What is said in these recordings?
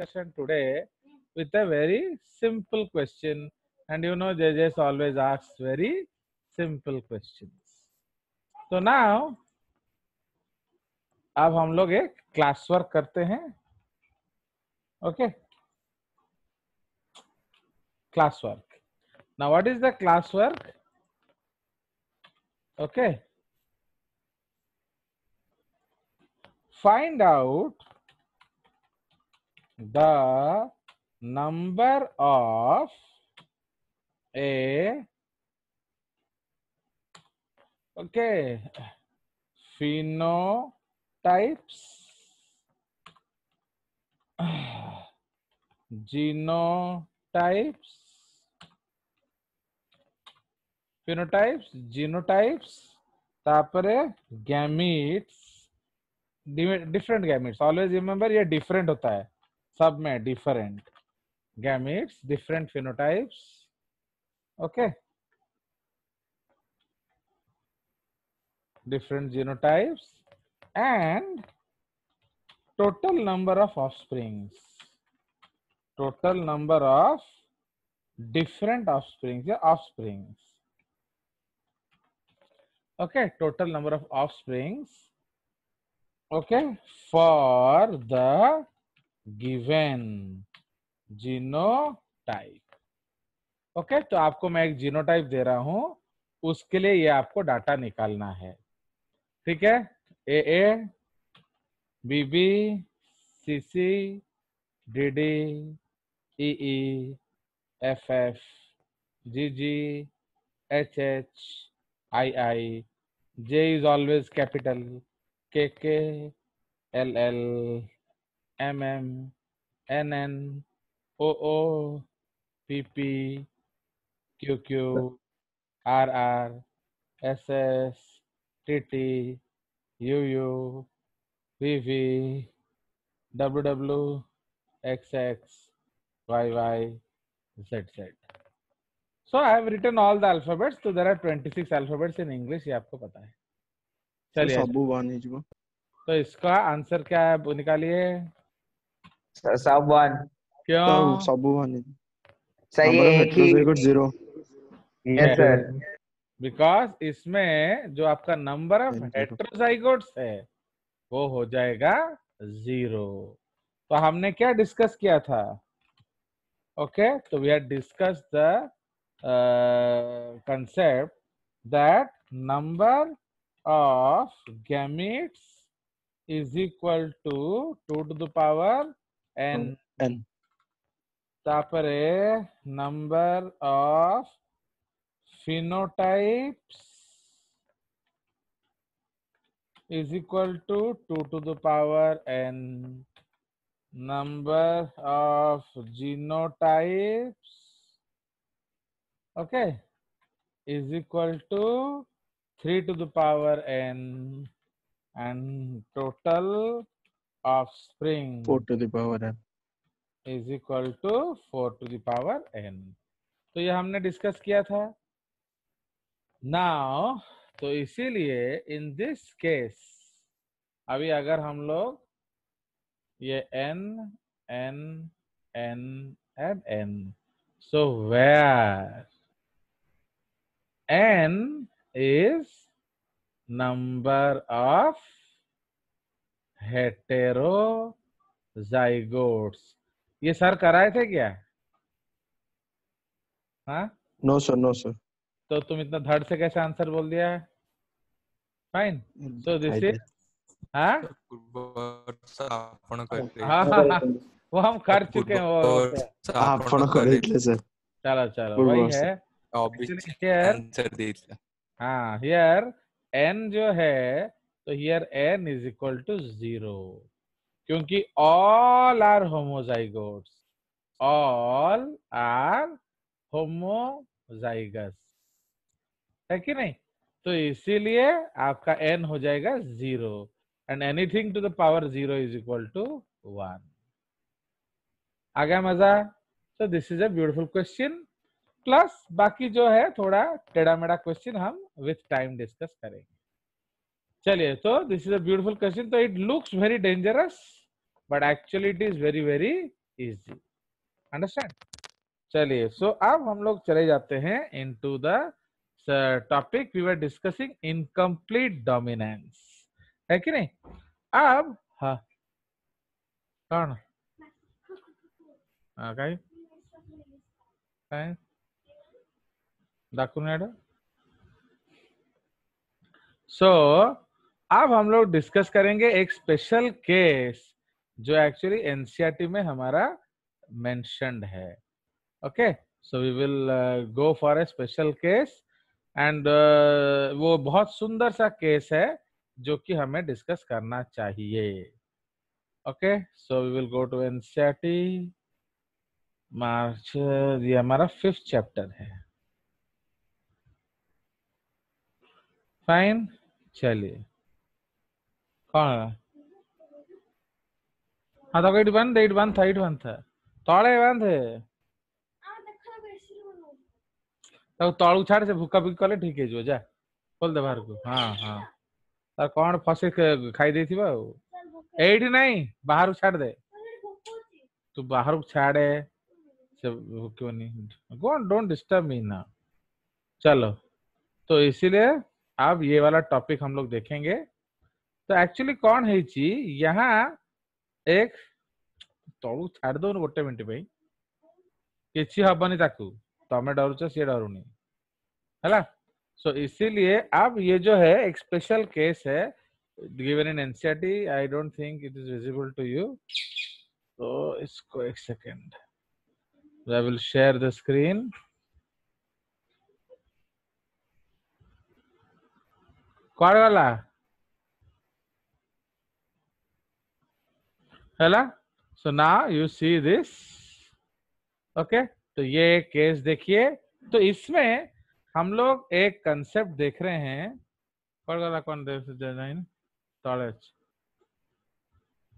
discussion today with a very simple question. And you know, JJs always asks very simple questions. So now, अब हम लोग एक class work करते हैं okay class work now what is the classwork okay find out the number of a okay phenotypes genotypes phenotypes genotypes tapare gametes different gametes always remember ye different hota hai सब different gametes, different phenotypes. Okay. Different genotypes and total number of offsprings. Total number of different offsprings, yeah, offsprings. Okay, total number of offsprings. Okay, for the given genotype okay तो आपको मैं एक genotype दे रहा हूं उसके लिए ये आपको डाटा निकालना है ठीक है A A B B C C D D E E F F G G H H I I J is always capital K K L L MM, NN, OO, PP, QQ, RR, SS, TT, UU, VV, WW, XX, YY, ZZ. So I have written all the alphabets. So there are 26 alphabets in English. ये आपको पता है चलिए तो इसका answer क्या है निकालिए someone. क्या someone. सही है कि जीरो यस सर बिकॉज इसमें जो आपका नंबर ऑफ हेट्रोजाइगोट्स है वो हो जाएगा जीरो तो हमने क्या डिस्कस किया था ओके तो we had discuss the concept that number of gametes is equal to two to the power n n তারপরে number of phenotypes is equal to 2 to the power n number of genotypes okay is equal to 3 to the power n and total offspring to the power n is equal to 4 to the power तो ये हमने discuss किया था now तो इसीलिए in this case अभी अगर हम लोग ये N N N and N so where N is number of heterozygotes ये सर कराए थे क्या हाँ नो सर नो सर तो तुम इतना धड़ से कैसे आंसर बोल दिया है फाइन सो दिस इज हाँ वो हम कर चुके हैं वो चलो चलो वही है हियर हाँ हियर एन जो है तो here N is equal to zero क्योंकि all are homozygotes. All are homozygous है कि नहीं तो इसीलिए आपका एन हो जाएगा zero and anything to the power zero is equal to one आ गया मजा तो this is a beautiful question plus बाकी जो है थोड़ा टेढ़ा मेढ़ा क्वेश्चन हम विथ टाइम डिस्कस करेंगे चलिए तो this is a beautiful question तो it looks very dangerous but actually it is very very easy understand चलिए सो अब हम लोग चले जाते हैं into the topic we were discussing incomplete dominance है कि नहीं अब हाँ कौन हाँ, कहीं सो So अब हम लोग डिस्कस करेंगे एक स्पेशल केस जो एक्चुअली एनसीआरटी e में हमारा मेंशनड है okay so we will go for a special case and वो बहुत सुंदर सा केस है जो कि हमें डिस्कस करना चाहिए okay so we will go to NCERT March ये हमारा फिफ्थ चैप्टर है फाइन चलिए कौन है हाँ तो कोई बंद दे बंद था इट था तड़े बंद थे तो तलू छाड़ से भूखा भी कॉलेज ठीक है जो जा बोल दे बाहर को हाँ हाँ तो कौन फसे खाई दे थी बाहु एठी नहीं बाहर उछाड़ दे तू बाहर छाड़े से go on don't disturb me ना चलो तो इसीलिए अब ये वाला टॉपिक हम लोग देखेंगे तो एक्चुअली कौन है यहाँ एक तलु छाड़ दौन गोटे मिनट पर किसी हबनी तुम्हें डर सी डर है सो इसीलिए अब ये जो है एक स्पेशल केस है given in NCERT I don't think it is visible to you तो इसको एक second will share the screen कौन वाला है सो ना यू सी दिस ओके तो ये केस देखिए तो इसमें हम लोग एक कंसेप्ट देख रहे हैं पर कौन डिजाइन टॉलेज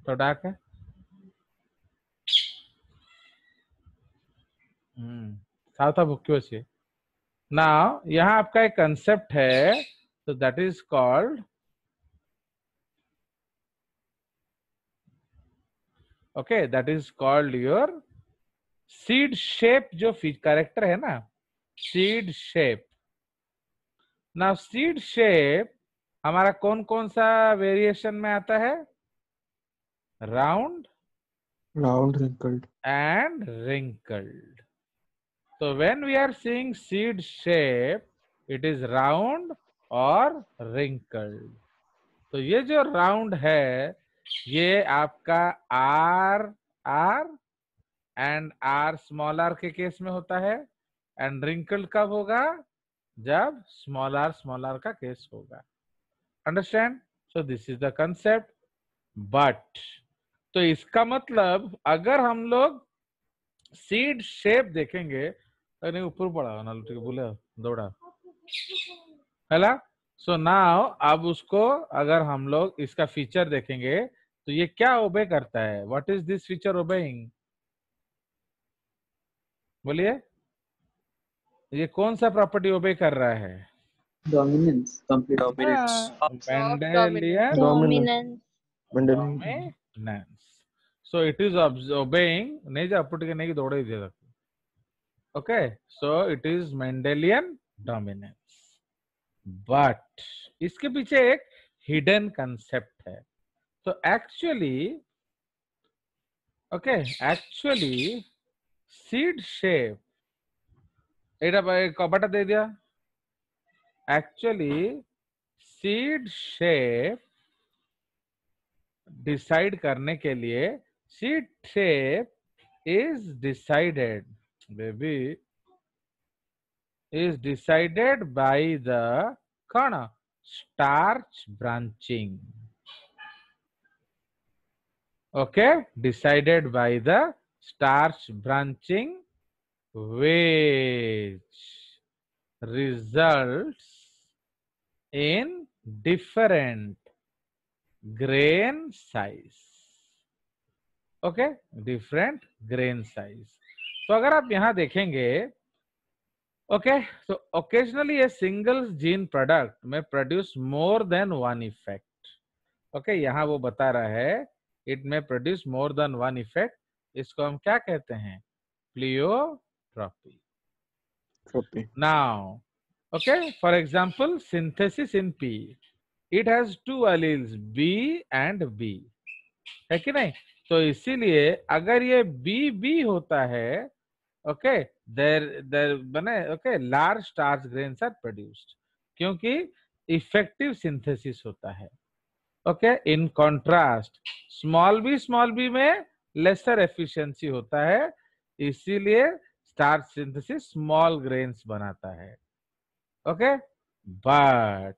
तो डाक है सावता भुक्यो से ना यहाँ आपका एक कंसेप्ट है तो that is called okay that is called your seed shape जो कैरेक्टर है ना सीड शेप ना सीड शेप हमारा कौन कौन सा वेरिएशन में आता है round round wrinkled and wrinkled तो when we are seeing seed shape it is round और रिंकल्ड तो ये जो राउंड है ये आपका R R and R small R के केस में होता है एंड रिंकल्ड कब होगा जब स्मॉल आर स्मॉल आर का केस होगा understand so this is the concept but तो इसका मतलब अगर हम लोग सीड शेप देखेंगे तो नहीं ऊपर पड़ा अनालिटिक बोले दौड़ा है ना सो so नाउ अब उसको अगर हम लोग इसका फीचर देखेंगे तो ये क्या ओबे करता है what is this feature obeying बोलिए ये कौन सा प्रॉपर्टी ओबे कर रहा है सो इट इज ओबेइंग नहीं जा पुट के नहीं दौड़े okay so it is Mendelian dominance but इसके पीछे एक हिडन कंसेप्ट है तो actually okay actually seed shape कबाटा दे दिया एक्चुअली सीड शेप डिसाइड करने के लिए seed shape is decided baby is decided by the kana starch branching okay decided by the starch branching which results in different grain size okay different grain size तो so, अगर आप यहां देखेंगे Okay, so occasionally a single gene product may produce more than one effect. Okay, यहाँ वो बता रहा है it may produce more than one effect. इसको हम क्या कहते हैं pleiotropy Copy. Now, okay, for example, synthesis in P. It has two alleles, B and B. है कि नहीं तो इसीलिए अगर ये बी बी होता है ओके okay, देर देर बने okay large starch grain are produced क्योंकि इफेक्टिव सिंथेसिस होता है okay in contrast small B small B में लेसर एफिशिएंसी होता है इसीलिए स्टार्च सिंथेसिस स्मॉल ग्रेन बनाता है ओके बट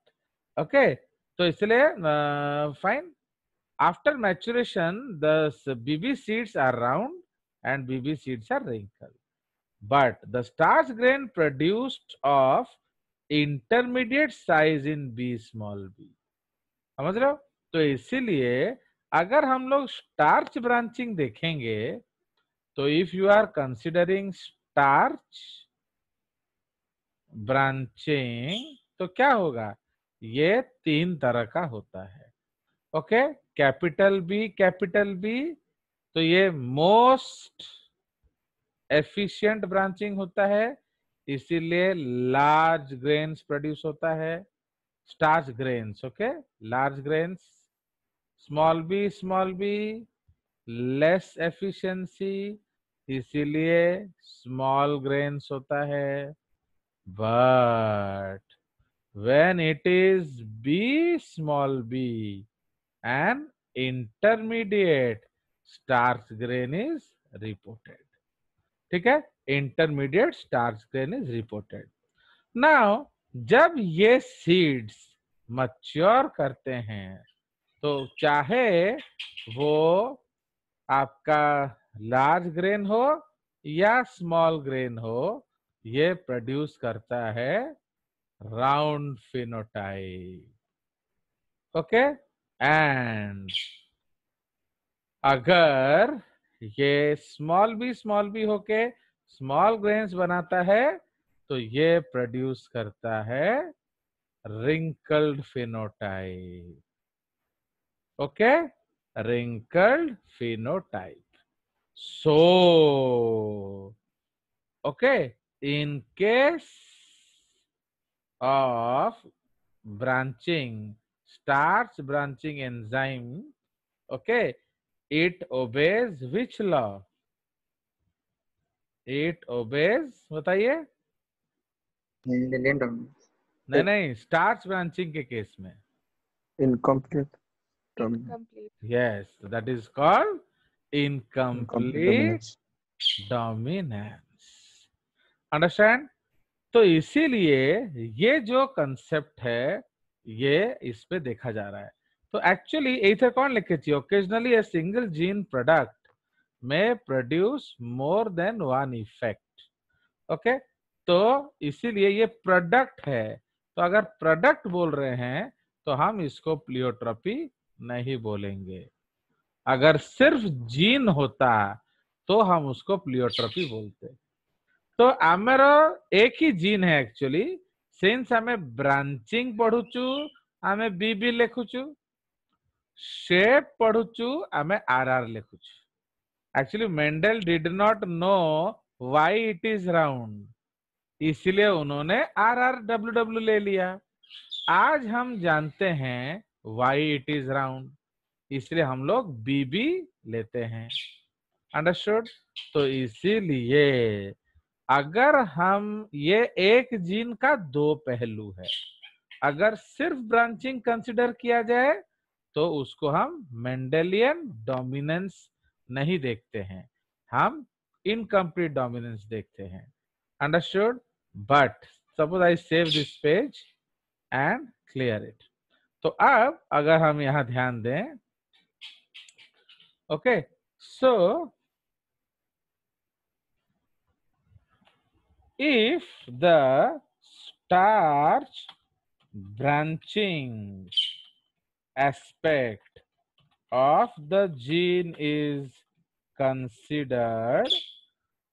ओके तो इसलिए fine after maturation this B B seeds are round and B B seeds are wrinkle but the starch grain produced of intermediate size in B small B समझ रहे हो तो इसीलिए अगर हम लोग स्टार्च ब्रांचिंग देखेंगे तो if you are considering starch branching तो क्या होगा ये तीन तरह का होता है okay capital B capital B तो ये मोस्ट एफिशिएंट ब्रांचिंग होता है इसीलिए लार्ज ग्रेन्स प्रोड्यूस होता है starch grains okay large grains small B small B less efficiency इसीलिए स्मॉल ग्रेन्स होता है but when it is B small B and intermediate starch grain is reported ठीक है intermediate starch grain is reported now जब ये seeds mature करते हैं तो चाहे वो आपका लार्ज ग्रेन हो या स्मॉल ग्रेन हो ये प्रोड्यूस करता है राउंड फिनोटाइप ओके एंड अगर ये स्मॉल बी स्मॉल बी होके स्मॉल ग्रेन्स बनाता है तो ये प्रोड्यूस करता है wrinkled phenotype okay wrinkled phenotype so okay in of branching branching branching branching okay okay it obeys which law it obeys बताइए नहीं नहीं स्टार्च ब्रांचिंग के केस में incomplete yes that is called incomplete dominance understand तो इसीलिए ये जो concept है ये इस पे देखा जा रहा है तो actually ethercon leakage occasionally a single gene product may produce more than one effect okay तो इसीलिए ये प्रोडक्ट है तो अगर प्रोडक्ट बोल रहे हैं तो हम इसको प्लियोट्रॉपी नहीं बोलेंगे अगर सिर्फ जीन होता तो हम उसको प्लियोट्रॉपी बोलते तो आमर एक ही जीन है एक्चुअली सिंस आम ब्रांचिंग पढ़ुचु आम बी भी लिखुचु shape आम आर आर लिखुच actually Mendel did not know why it is round इसलिए उन्होंने आर आर डब्ल्यू डब्ल्यू ले लिया आज हम जानते हैं वाई इट इज राउंड इसलिए हम लोग बीबी लेते हैं अंडरस्टूड तो इसीलिए अगर हम ये एक जीन का दो पहलू है अगर सिर्फ ब्रांचिंग कंसिडर किया जाए तो उसको हम मेंडेलियन डोमिनेंस नहीं देखते हैं हम इनकम्प्लीट डोमिनेंस देखते हैं understood but suppose I save this page and clear it तो अब अगर हम यहां ध्यान दें okay so if the starch branchings aspect of the gene is considered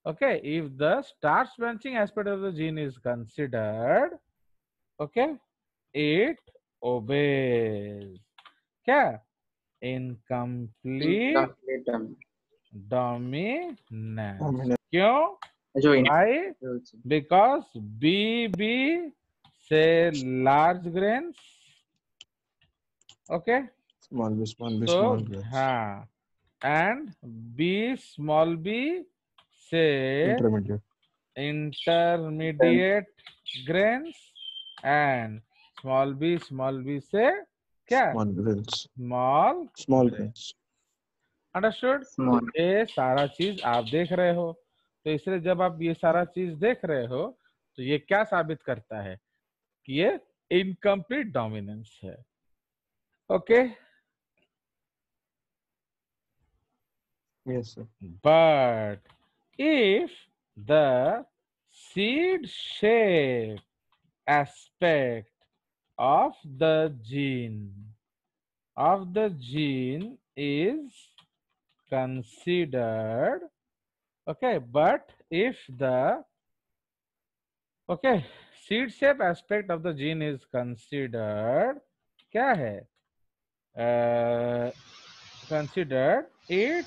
okay if the starch branching aspect of the gene is considered okay it obeys okay Incomplete dominance. Why? Because BB say large grains. okay small b small b so, small b हाँ and b small b say intermediate intermediate grains and small b small b say क्या small grains small small grains understood ये सारा चीज आप देख रहे हो तो इसलिए जब आप ये सारा चीज देख रहे हो तो ये क्या साबित करता है कि ये इनकम्प्लीट डोमिनेंस है Okay. Yes, sir. But if the seed shape aspect of the gene of the gene is considered okay but if the okay seed shape aspect of the gene is considered kya hai uh, consider considered it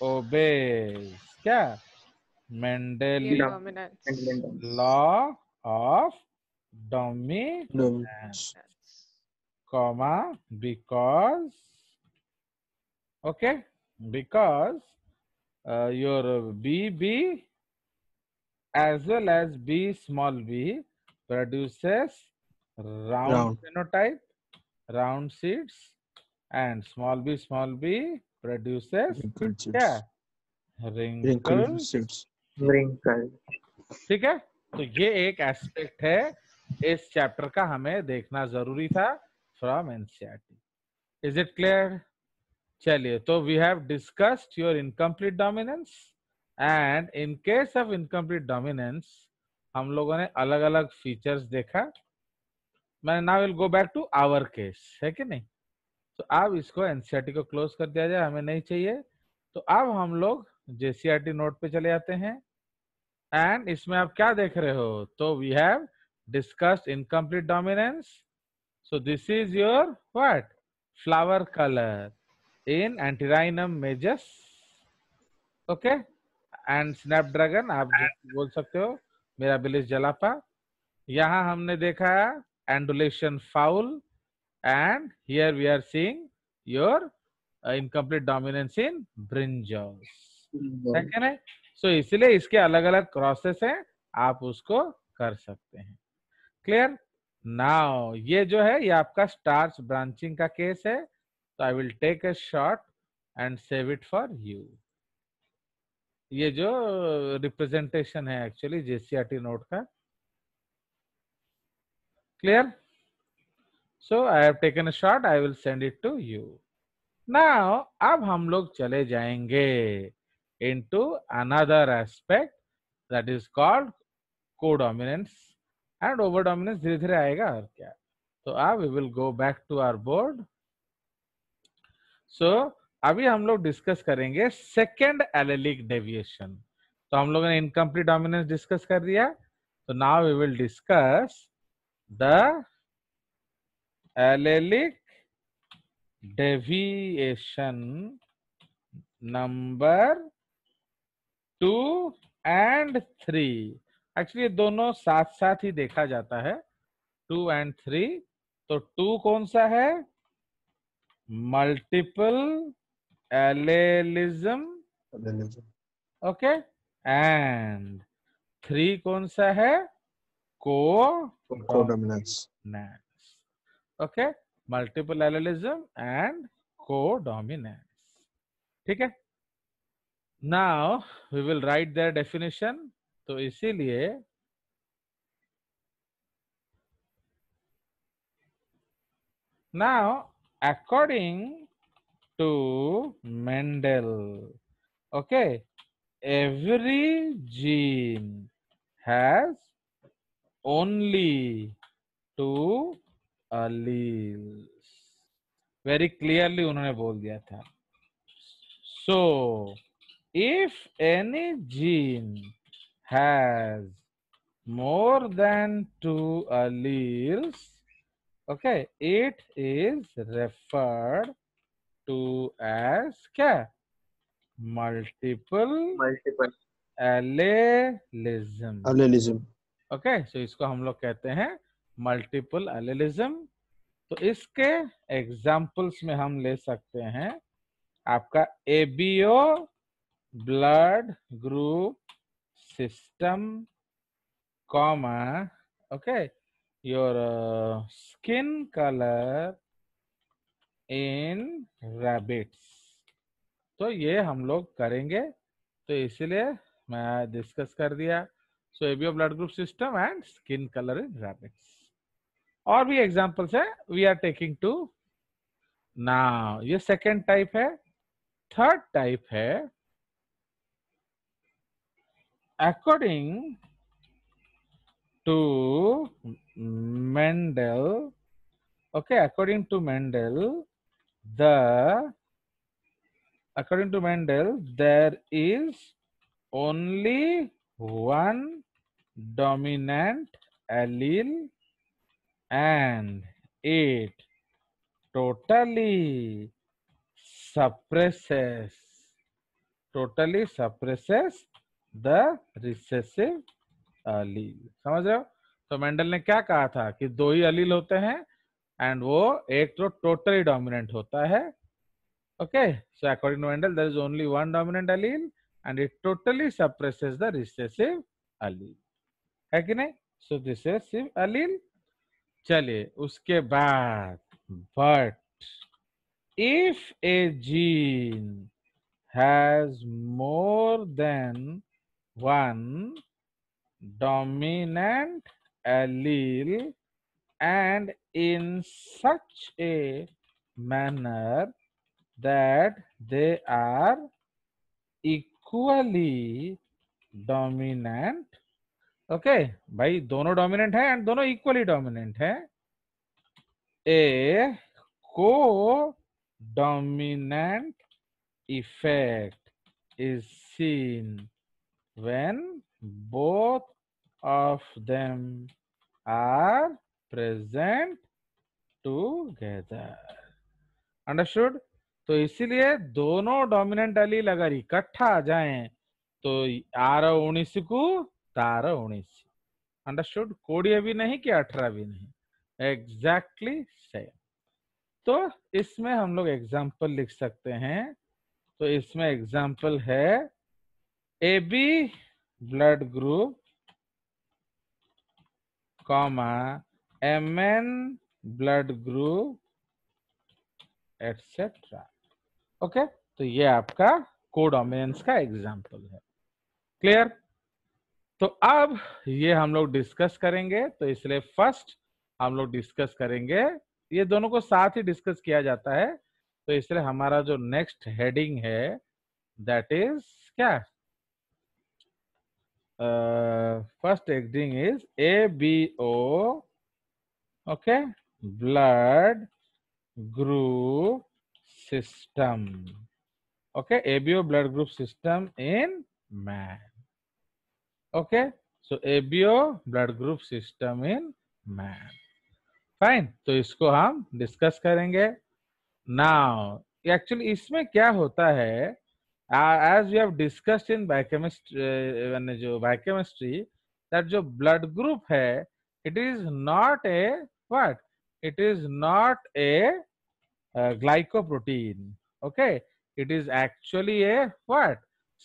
obeys क्या Mendelian law of dominance comma because okay because uh, your bb as well as b small b produces round, round. phenotype round seeds and small b small b produces yeah ठीक है तो ये एक aspect है इस chapter का हमें देखना जरूरी था from NCERT is it clear चलिए तो we have discussed your incomplete dominance and in case of incomplete dominance हम लोगों ने अलग अलग फीचर्स देखा मैं ना will go back to our case है कि नहीं तो अब इसको एनसीआरटी e को क्लोज कर दिया जाए हमें नहीं चाहिए तो अब हम लोग जेसीआरटी नोट पे चले जाते हैं एंड इसमें आप क्या देख रहे हो तो we have discussed incomplete dominance. So this is your what? Flower color in Antirrhinum majus. Okay? And Snapdragon आप बोल सकते हो मेरा बिलिस जलापा यहाँ हमने देखा Andalusian fowl and here we are seeing your uh, incomplete dominance in brinjals. ठीक है सो इसलिए इसके अलग अलग क्रॉसेस हैं आप उसको कर सकते हैं क्लियर नाउ ये जो है ये आपका स्टार्च ब्रांचिंग का केस है तो I will take a shot and save it for you ये जो रिप्रेजेंटेशन है एक्चुअली जेसीआरटी नोट का clear so I have taken a shot I will send it to you now अब हम लोग चले जाएंगे into another aspect that is called codominance and over dominance धीरे धीरे आएगा और क्या तो अब we will go back to our board so अभी हम लोग डिस्कस करेंगे सेकेंड एलेलिक डेविएशन तो हम लोगों ने इनकम्प्लीट डोमिनेंस डिस्कस कर दिया तो now we will discuss the allelic deviation number two and three actually दोनों साथ साथ ही देखा जाता है टू एंड थ्री तो टू कौन सा है multiple allelism okay and three कौन सा है को codominance okay multiple allelism and codominance okay now we will write their definition to isliye now according to mendel okay every gene has only two allele very clearly उन्होंने बोल दिया था so if any gene has more than two alleles okay it is referred to as क्या multiple multiple allelism allelism okay so इसको हम लोग कहते हैं मल्टीपल एलिलिज्म तो इसके एग्जाम्पल्स में हम ले सकते हैं आपका ABO blood group system comma okay your skin colour in rabbits तो ये हम लोग करेंगे तो इसलिए मैं डिस्कस कर दिया so ABO blood group system and skin colour in rabbits Or भी examples है we are taking two now ये सेकेंड टाइप है थर्ड टाइप है according to Mendel, okay, according to Mendel, the according to Mendel, there is only one dominant allele and it totally suppresses totally suppresses the recessive allele. समझ रहे हो तो Mendel ने क्या कहा था कि दो ही अलील होते हैं एंड वो एक तो टोटली डोमिनेंट होता है okay so according to Mendel there is only one dominant allele and it totally suppresses the recessive allele है कि नहीं सो दिस इज सिर्फ अलील चलिए उसके बाद but if a gene has more than one dominant allele and in such a manner that they are equally dominant okay भाई दोनों dominant है एंड दोनों इक्वली डोमिनेंट है a codominant effect is seen when both of them are present together understood तो इसीलिए दोनों dominant Ali अगर इकट्ठा आ जाए तो आर उन्नीस को तार उन्नीस अंडरस्टूड कोड़े भी नहीं कि अठारह भी नहीं एग्जैक्टली exactly सेम तो इसमें हम लोग एग्जाम्पल लिख सकते हैं तो इसमें एग्जाम्पल है A B blood group comma M N blood group etcetera okay तो ये आपका कोडोमिनेंस का एग्जाम्पल है क्लियर तो अब ये हम लोग डिस्कस करेंगे तो इसलिए फर्स्ट हम लोग डिस्कस करेंगे ये दोनों को साथ ही डिस्कस किया जाता है तो इसलिए हमारा जो नेक्स्ट हेडिंग है दैट इज क्या first heading is A B O okay blood group system okay ABO blood group system in math Okay. So ABO blood group system in man. Fine. तो इसको हम discuss करेंगे. Now actually इसमें क्या होता है? as we have discussed in biochemistry जो biochemistry that जो blood group है it is not a what it is not a uh, glycoprotein okay it is actually a what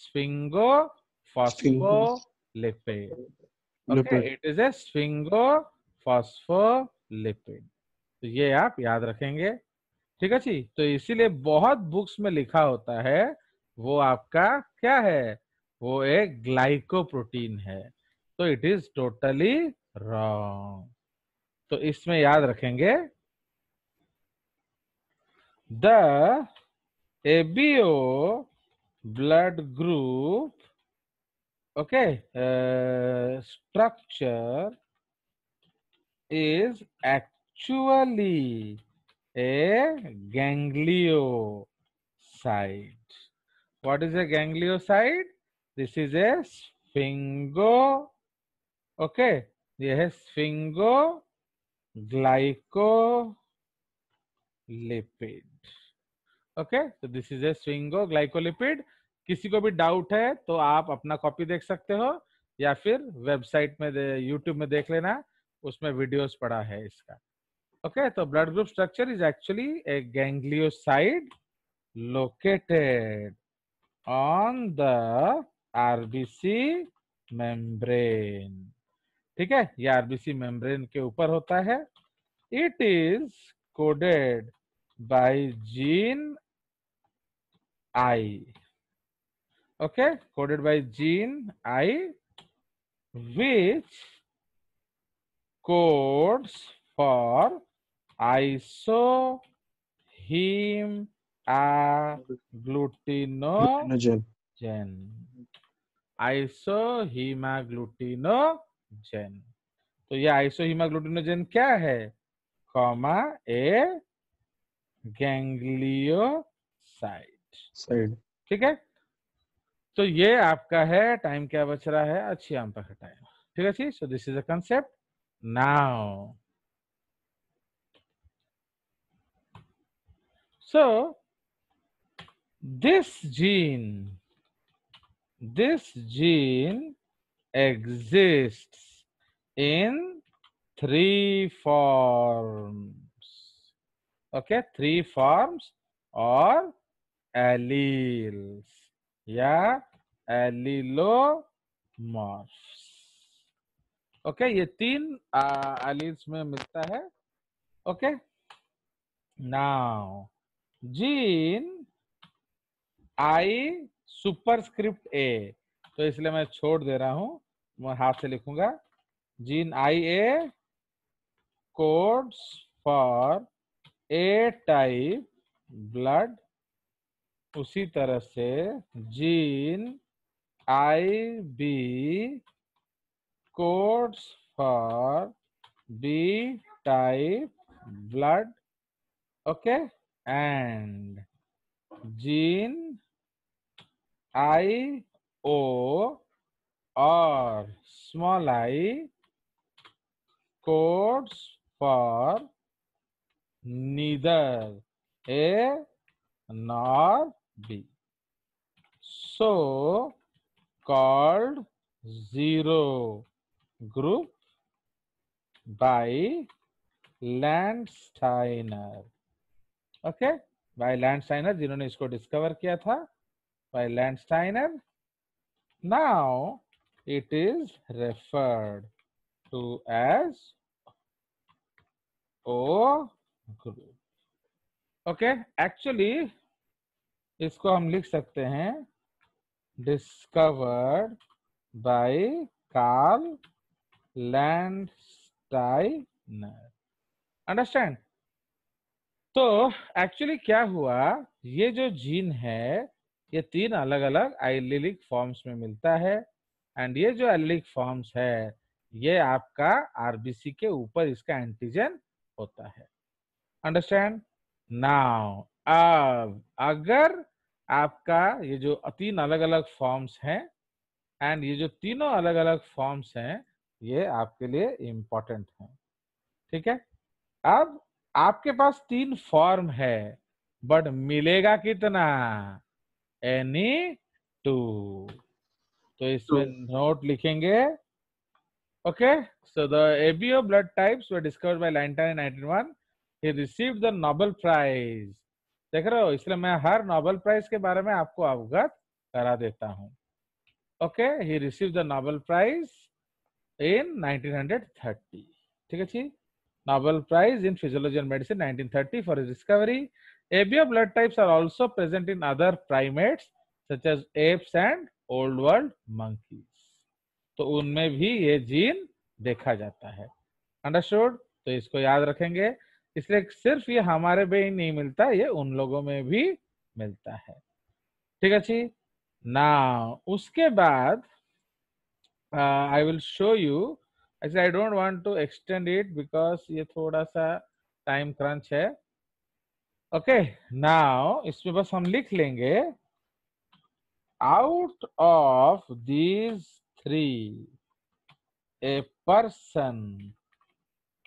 sphingophospholipid lipid. Okay, it is a स्विंगोफॉस्फोलिपिड तो ये आप याद रखेंगे ठीक है जी तो इसीलिए बहुत बुक्स में लिखा होता है वो आपका क्या है वो एक ग्लाइकोप्रोटीन है तो इट इज टोटली रॉन्ग तो इसमें याद रखेंगे the ABO blood group Okay, uh, structure is actually a ganglioside. What is a ganglioside? This is a sphingo. Okay, is sphingo glycolipid. Okay, so this is a sphingo glycolipid. किसी को भी doubt है तो आप अपना copy देख सकते हो या फिर वेबसाइट में यूट्यूब में देख लेना उसमें वीडियोस पड़ा है इसका ओके okay, तो blood group structure is actually a ganglioside located on the RBC membrane ठीक है ये आरबीसी मेम्ब्रेन के ऊपर होता है it is coded by gene I okay coded by gene i which codes for him a gen isoheme agglutinogen isohemaglutinogen तो ये आइसोहीमाग्लूटिनोजेन क्या है कॉमा ए गैंग्लियोसाइट साइड ठीक है तो ये आपका है टाइम क्या बच रहा है अच्छी आम पर टाइम ठीक है so this is a concept now so this gene this gene exist in three form okay three forms और एलील्स या एलिलोमॉर्फ ओके ये तीन एलिल्स में मिलता है okay now gene I superscript A तो इसलिए मैं छोड़ दे रहा हूं मैं हाथ से लिखूंगा gene I A codes for A type blood उसी तरह से gene I B codes for B type blood okay and gene I O और small I codes for neither A nor b. So called zero group by Landsteiner okay by Landsteiner जिन्होंने इसको discover किया था by Landsteiner now it is referred to as O group. Okay, actually इसको हम लिख सकते हैं discovered by Karl Landsteiner understand तो एक्चुअली क्या हुआ ये जो जीन है ये तीन अलग अलग आइलिलिक फॉर्म्स में मिलता है एंड ये जो एलिलिक फॉर्म्स है ये आपका आरबीसी के ऊपर इसका एंटीजन होता है अंडरस्टैंड नाउ अब अगर आपका ये जो तीन अलग अलग फॉर्म्स हैं एंड ये जो तीनों अलग अलग फॉर्म्स हैं ये आपके लिए इम्पोर्टेंट हैं ठीक है अब आपके पास तीन फॉर्म है बट मिलेगा कितना एनी टू तो इसमें नोट लिखेंगे okay so the ABO blood types discovered by Landsteiner nineteen one he receive the Nobel prize देख रहे हो इसलिए मैं हर नोबेल प्राइज के बारे में आपको अवगत करा देता हूँ okay he receive the Nobel prize in 1930 ठीक अच्छे Nobel prize in physiology and medicine 1930 for his discovery ABO blood types are also present in other primates such as apes and old world monkeys तो उनमें भी ये gene देखा जाता है understood तो इसको याद रखेंगे इसलिए सिर्फ ये हमारे में ही नहीं मिलता ये उन लोगों में भी मिलता है ठीक है जी ना उसके बाद I will show you actually I don't want to extend it because ये थोड़ा सा टाइम क्रंच है ओके नाउ इसमें बस हम लिख लेंगे out of these three a person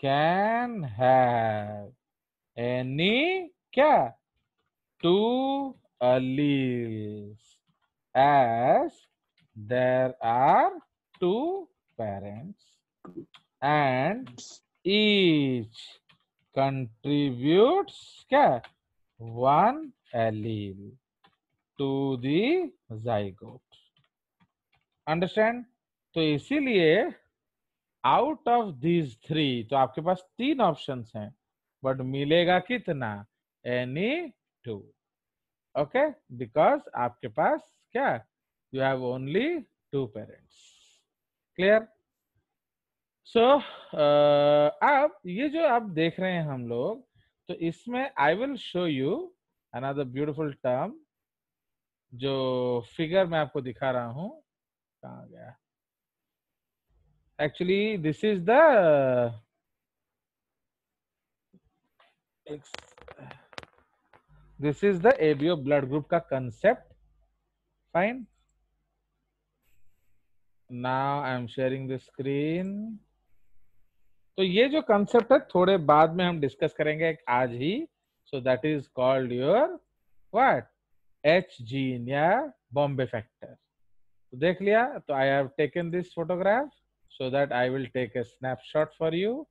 can have any क्या two alleles as there are two parents and each contributes क्या one allele to the zygote understand तो इसीलिए आउट ऑफ दीज थ्री तो आपके पास तीन ऑप्शन हैं बट मिलेगा कितना एनी टू ओके बिकॉज आपके पास क्या you have only two parents clear सो आप ये जो आप देख रहे हैं हम लोग तो इसमें I will show you another beautiful term जो फिगर मैं आपको दिखा रहा हूं कहा गया actually this is the this is the ABO blood group ka concept fine now I am sharing the screen तो ये जो कंसेप्ट है थोड़े बाद में हम डिस्कस करेंगे आज ही so that is called your what H gene या बॉम्बे फैक्टर देख लिया तो I have taken this photograph so that I will take a snapshot for you